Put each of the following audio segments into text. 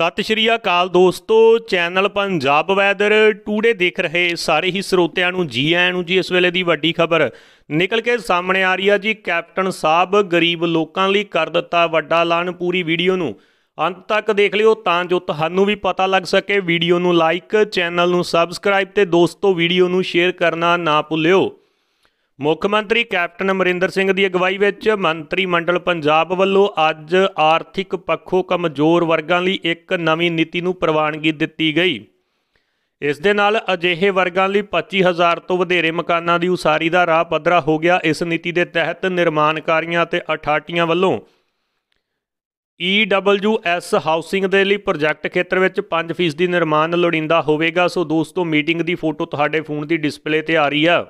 ਸਤਿ ਸ਼੍ਰੀ ਅਕਾਲ ਦੋਸਤੋ channel Punjab weather today ਦੇਖ ਰਹੇ ਸਾਰੇ ਹੀ ਸਰੋਤਿਆਂ ਨੂੰ ਜੀ ਆਇਆਂ ਨੂੰ ਜੀ ਇਸ ਵੇਲੇ ਦੀ ਵੱਡੀ ਖਬਰ ਨਿਕਲ ਕੇ ਸਾਹਮਣੇ ਆ ਰਹੀ ਆ ਜੀ ਕੈਪਟਨ ਸਾਹਿਬ ਗਰੀਬ ਲੋਕਾਂ ਲਈ ਕਰ ਦਿੱਤਾ ਵੱਡਾ ਐਲਾਨ ਪੂਰੀ ਵੀਡੀਓ ਨੂੰ ਅੰਤ ਤੱਕ ਦੇਖ ਲਿਓ ਤਾਂ ਜੋ ਤੁਹਾਨੂੰ ਵੀ ਪਤਾ ਲੱਗ ਸਕੇ ਵੀਡੀਓ ਨੂੰ ਲਾਈਕ ਚੈਨਲ ਨੂੰ ਸਬਸਕ੍ਰਾਈਬ ਤੇ ਦੋਸਤੋ ਵੀਡੀਓ ਨੂੰ ਸ਼ੇਅਰ ਕਰਨਾ ਨਾ ਭੁੱਲਿਓ ਮੁੱਖ ਮੰਤਰੀ ਕੈਪਟਨ ਅਮਰਿੰਦਰ ਸਿੰਘ ਦੀ ਅਗਵਾਈ ਵਿੱਚ ਮੰਤਰੀ ਮੰਡਲ ਪੰਜਾਬ ਵੱਲੋਂ ਅੱਜ ਆਰਥਿਕ ਪੱਖੋਂ ਕਮਜ਼ੋਰ ਵਰਗਾਂ ਲਈ ਇੱਕ ਨਵੀਂ ਨੀਤੀ ਨੂੰ ਪ੍ਰਵਾਨਗੀ ਦਿੱਤੀ ਗਈ ਇਸ ਦੇ ਨਾਲ ਅਜਿਹੇ ਵਰਗਾਂ ਲਈ 25000 ਤੋਂ ਵਧੇਰੇ ਮਕਾਨਾਂ ਦੀ ਉਸਾਰੀ ਦਾ ਰਾਹ ਪੱਧਰਾ ਹੋ ਗਿਆ ਇਸ ਨੀਤੀ ਦੇ ਤਹਿਤ ਨਿਰਮਾਣਕਾਰੀਆਂ ਤੇ ਅਠਾਟੀਆਂ ਵੱਲੋਂ EWS ਹਾਊਸਿੰਗ ਦੇ ਲਈ ਪ੍ਰੋਜੈਕਟ ਖੇਤਰ ਵਿੱਚ 5% ਦੀ ਨਿਰਮਾਣ ਲੋੜਿੰਦਾ ਹੋਵੇਗਾ ਸੋ ਦੋਸਤੋ ਮੀਟਿੰਗ ਦੀ ਫੋਟੋ ਤੁਹਾਡੇ ਫੋਨ ਦੀ ਡਿਸਪਲੇ ਤੇ ਆ ਰਹੀ ਆ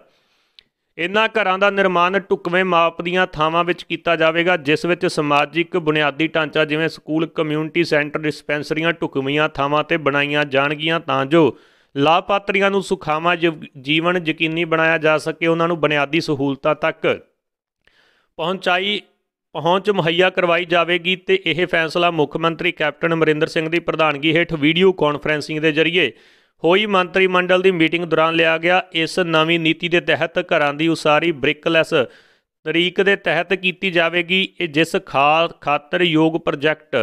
ਇਨ੍ਹਾਂ ਘਰਾਂ ਦਾ ਨਿਰਮਾਣ ਟੁਕਵੇਂ ਮਾਪ ਦੀਆਂ ਥਾਵਾਂ ਵਿੱਚ ਕੀਤਾ ਜਾਵੇਗਾ ਜਿਸ ਵਿੱਚ ਸਮਾਜਿਕ ਬੁਨਿਆਦੀ ਢਾਂਚਾ ਜਿਵੇਂ ਸਕੂਲ ਕਮਿਊਨਿਟੀ ਸੈਂਟਰ ਡਿਸਪੈਂਸਰੀਆਂ ਟੁਕਵੀਆਂ ਥਾਵਾਂ ਤੇ ਬਣਾਈਆਂ ਜਾਣਗੀਆਂ ਤਾਂ ਜੋ ਲਾਭਪਾਤਰੀਆਂ ਨੂੰ ਸੁਖਾਵਾਂ ਜੀਵਨ ਯਕੀਨੀ ਬਣਾਇਆ ਜਾ ਸਕੇ ਉਹਨਾਂ ਨੂੰ ਬੁਨਿਆਦੀ ਸਹੂਲਤਾਂ ਤੱਕ ਪਹੁੰਚਾਈ ਪਹੁੰਚ ਮੁਹੱਈਆ ਕਰਵਾਈ ਜਾਵੇਗੀ ਤੇ ਇਹ ਫੈਸਲਾ ਮੁੱਖ ਮੰਤਰੀ ਕੈਪਟਨ ਅਮਰਿੰਦਰ ਸਿੰਘ ਦੀ ਪ੍ਰਧਾਨਗੀ ਹੇਠ ਵੀਡੀਓ ਕਾਨਫਰੈਂਸਿੰਗ ਦੇ ਜ਼ਰੀਏ ਹੋਈ ਮੰਤਰੀ ਮੰਡਲ ਦੀ ਮੀਟਿੰਗ ਦੌਰਾਨ ਲਿਆ ਗਿਆ ਇਸ ਨਵੀਂ ਨੀਤੀ ਦੇ ਤਹਿਤ ਘਰਾਂ ਦੀ ਉਸਾਰੀ ਬ੍ਰਿਕਲੈਸ ਤਰੀਕ ਦੇ ਤਹਿਤ ਕੀਤੀ ਜਾਵੇਗੀ ਜਿਸ ਖਾਤਰ ਯੋਗ ਪ੍ਰੋਜੈਕਟ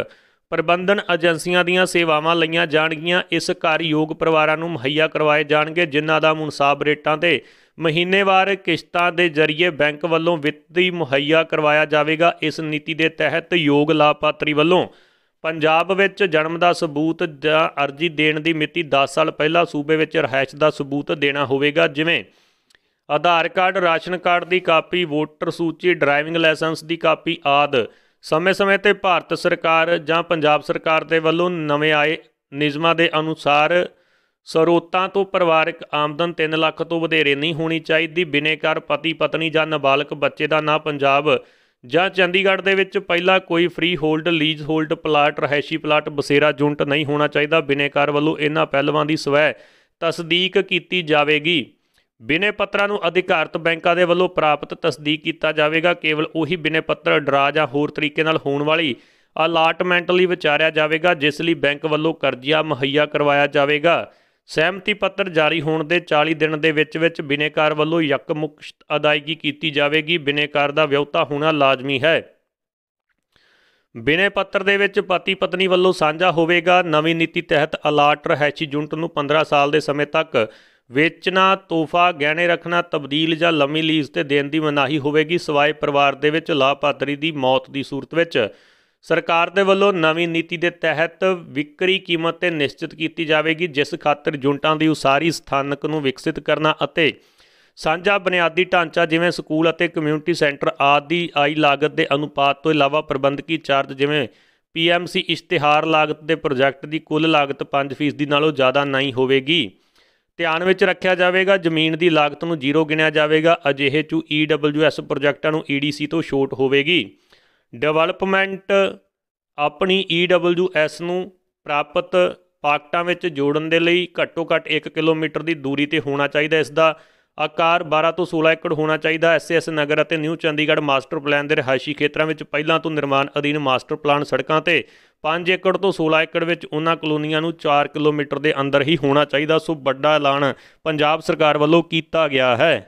ਪ੍ਰਬੰਧਨ ਏਜੰਸੀਆਂ ਦੀਆਂ ਸੇਵਾਵਾਂ ਲਈਆਂ ਜਾਣਗੀਆਂ ਇਸ ਘਰ ਯੋਗ ਪਰਿਵਾਰਾਂ ਨੂੰ ਮੁਹੱਈਆ ਕਰਵਾਏ ਜਾਣਗੇ ਜਿਨ੍ਹਾਂ ਦਾ ਮੁਨਸਾਬ ਰੇਟਾਂ ਤੇ ਮਹੀਨੇਵਾਰ ਕਿਸ਼ਤਾਂ ਦੇ ਜ਼ਰੀਏ ਬੈਂਕ ਵੱਲੋਂ ਵਿੱਤੀ ਮੁਹੱਈਆ ਕਰਵਾਇਆ ਜਾਵੇਗਾ ਇਸ ਨੀਤੀ ਦੇ ਤਹਿਤ ਯੋਗ ਲਾਭਪਾਤਰੀ ਵੱਲੋਂ ਪੰਜਾਬ ਵਿੱਚ ਜਨਮ ਦਾ ਸਬੂਤ ਜਾਂ ਅਰਜ਼ੀ ਦੇਣ ਦੀ ਮਿਤੀ 10 ਸਾਲ ਪਹਿਲਾਂ ਸੂਬੇ ਵਿੱਚ ਰਹਿائش ਦਾ ਸਬੂਤ ਦੇਣਾ ਹੋਵੇਗਾ ਜਿਵੇਂ ਆਧਾਰ ਕਾਰਡ ਰਾਸ਼ਨ ਕਾਰਡ ਦੀ ਕਾਪੀ ਵੋਟਰ ਸੂਚੀ ਡਰਾਈਵਿੰਗ ਲਾਇਸੈਂਸ ਦੀ ਕਾਪੀ ਆਦਿ ਸਮੇਂ-ਸਮੇਂ ਤੇ ਭਾਰਤ ਸਰਕਾਰ ਜਾਂ ਪੰਜਾਬ ਸਰਕਾਰ ਦੇ ਵੱਲੋਂ ਨਵੇਂ ਆਏ ਨਿਯਮਾਂ ਦੇ ਅਨੁਸਾਰ ਸਰੋਤਾਂ ਤੋਂ ਪਰਿਵਾਰਕ ਆਮਦਨ 3 ਲੱਖ ਤੋਂ ਵਧੇਰੇ ਨਹੀਂ ਹੋਣੀ ਚਾਹੀਦੀ ਬਿਨੇਕਾਰ ਪਤੀ ਪਤਨੀ ਜਾਂ ਨਾਬਾਲਗ ਬੱਚੇ ਦਾ ਨਾਂ ਪੰਜਾਬ ਜਾਂ ਚੰਡੀਗੜ੍ਹ ਦੇ ਵਿੱਚ ਪਹਿਲਾ ਕੋਈ freehold leasehold plot ਰਹਿਸ਼ੀ ਪਲਾਟ ਬਸੇਰਾ ਜੁੰਟ ਨਹੀਂ ਹੋਣਾ ਚਾਹੀਦਾ ਬਿਨੇਕਾਰ ਵੱਲੋਂ ਇਹਨਾਂ ਪਹਿਲਵਾਂ ਦੀ ਸਵੈ ਤਸਦੀਕ ਕੀਤੀ ਜਾਵੇਗੀ ਬਿਨੇ ਪੱਤਰਾਂ ਨੂੰ ਅਧਿਕਾਰਤ ਬੈਂਕਾਂ ਦੇ ਵੱਲੋਂ ਪ੍ਰਾਪਤ ਤਸਦੀਕ ਕੀਤਾ ਜਾਵੇਗਾ ਕੇਵਲ ਉਹੀ ਬਿਨੇ ਪੱਤਰ ਡਰਾ ਜਾਂ ਹੋਰ ਤਰੀਕੇ ਨਾਲ ਹੋਣ ਵਾਲੀ ਅਲਾਟਮੈਂਟ ਲਈ ਵਿਚਾਰਿਆ ਜਾਵੇਗਾ ਜਿਸ ਲਈ ਬੈਂਕ ਵੱਲੋਂ ਕਰਜ਼ਾ ਮੁਹੱਈਆ ਕਰਵਾਇਆ ਜਾਵੇਗਾ ਸਹਿਮਤੀ ਪੱਤਰ ਜਾਰੀ ਹੋਣ ਦੇ 40 ਦਿਨ ਦੇ ਵਿੱਚ ਵਿੱਚ ਬਿਨੇਕਾਰ ਵੱਲੋਂ ਯਕਮੁਕਤ ਅਦਾਇਗੀ ਕੀਤੀ ਜਾਵੇਗੀ ਬਿਨੇਕਾਰ ਦਾ ਵਿਆਹੁਤਾ ਹੋਣਾ ਲਾਜ਼ਮੀ ਹੈ ਬਿਨੇ ਪੱਤਰ ਦੇ ਵਿੱਚ ਪਤੀ ਪਤਨੀ ਵੱਲੋਂ ਸਾਂਝਾ ਹੋਵੇਗਾ ਨਵੀਂ ਨੀਤੀ ਤਹਿਤ ਅਲਾਟ ਰਹਿਸ਼ੀ ਜੁੰਟ ਨੂੰ 15 ਸਾਲ ਦੇ ਸਮੇਂ ਤੱਕ ਵੇਚਣਾ ਤੋਹਫਾ ਗਹਿਣੇ ਰੱਖਣਾ ਤਬਦੀਲ ਜਾਂ ਲੰਮੀ ਲੀਜ਼ ਤੇ ਦੇਣ ਦੀ ਮਨਾਹੀ ਹੋਵੇਗੀ ਸਵਾਏ ਪਰਿਵਾਰ ਦੇ ਵਿੱਚ ਲਾਪਾਤਰੀ ਦੀ ਮੌਤ ਦੀ ਸੂਰਤ ਵਿੱਚ ਸਰਕਾਰ ਦੇ ਵੱਲੋਂ ਨਵੀਂ ਨੀਤੀ ਦੇ ਤਹਿਤ ਵਿਕਰੀ ਕੀਮਤ ਤੇ ਨਿਸ਼ਚਿਤ ਕੀਤੀ ਜਾਵੇਗੀ ਜਿਸ ਖਾਤਰ ਜੁਨਟਾਂ ਦੀ ਉਸਾਰੀ ਸਥਾਨਕ ਨੂੰ ਵਿਕਸਿਤ ਕਰਨਾ ਅਤੇ ਸਾਂਝਾ ਬੁਨਿਆਦੀ ਢਾਂਚਾ ਜਿਵੇਂ ਸਕੂਲ ਅਤੇ ਕਮਿਊਨਿਟੀ ਸੈਂਟਰ ਆਦਿ ਆਈ ਲਾਗਤ ਦੇ ਅਨੁਪਾਤ ਤੋਂ ਇਲਾਵਾ ਪ੍ਰਬੰਧਕੀ ਚਾਰਜ ਜਿਵੇਂ ਪੀਐਮਸੀ ਇਸ਼ਤਿਹਾਰ ਲਾਗਤ ਦੇ ਪ੍ਰੋਜੈਕਟ ਦੀ ਕੁੱਲ ਲਾਗਤ 5% ਦੀ ਨਾਲੋਂ ਜ਼ਿਆਦਾ ਨਹੀਂ ਹੋਵੇਗੀ ਧਿਆਨ ਵਿੱਚ ਰੱਖਿਆ ਜਾਵੇਗਾ ਜ਼ਮੀਨ ਦੀ ਲਾਗਤ ਨੂੰ ਜ਼ੀਰੋ ਗਿਣਿਆ ਜਾਵੇਗਾ ਅਜਿਹੇ ਚੂ ਈਡਬਲਯੂਐਸ ਪ੍ਰੋਜੈਕਟਾਂ ਨੂੰ ਈਡੀਸੀ ਤੋਂ ਛੋਟ ਹੋਵੇਗੀ ਡਿਵੈਲਪਮੈਂਟ ਆਪਣੀ EWS ਨੂੰ ਪ੍ਰਾਪਤ ਪਾਕਟਾਂ ਵਿੱਚ ਜੋੜਨ ਦੇ ਲਈ ਘੱਟੋ-ਘੱਟ 1 ਕਿਲੋਮੀਟਰ ਦੀ ਦੂਰੀ ਤੇ ਹੋਣਾ ਚਾਹੀਦਾ ਇਸ ਦਾ ਆਕਾਰ 12 ਤੋਂ 16 ਏਕੜ ਹੋਣਾ ਚਾਹੀਦਾ ਐਸਐਸ ਨਗਰ ਅਤੇ ਨਿਊ ਚੰਡੀਗੜ੍ਹ ਮਾਸਟਰ ਪਲਾਨ ਦੇ ਰਹਾਇਸ਼ੀ ਖੇਤਰਾਂ ਵਿੱਚ ਪਹਿਲਾਂ ਤੋਂ ਨਿਰਮਾਣ ਅਧੀਨ ਮਾਸਟਰ ਪਲਾਨ ਸੜਕਾਂ ਤੇ 5 ਏਕੜ ਤੋਂ 16 ਏਕੜ ਵਿੱਚ ਉਹਨਾਂ ਕਲੋਨੀਆਂ ਨੂੰ 4 ਕਿਲੋਮੀਟਰ ਦੇ ਅੰਦਰ ਹੀ ਹੋਣਾ ਚਾਹੀਦਾ ਸੋ ਵੱਡਾ ਐਲਾਨ ਪੰਜਾਬ ਸਰਕਾਰ ਵੱਲੋਂ ਕੀਤਾ ਗਿਆ ਹੈ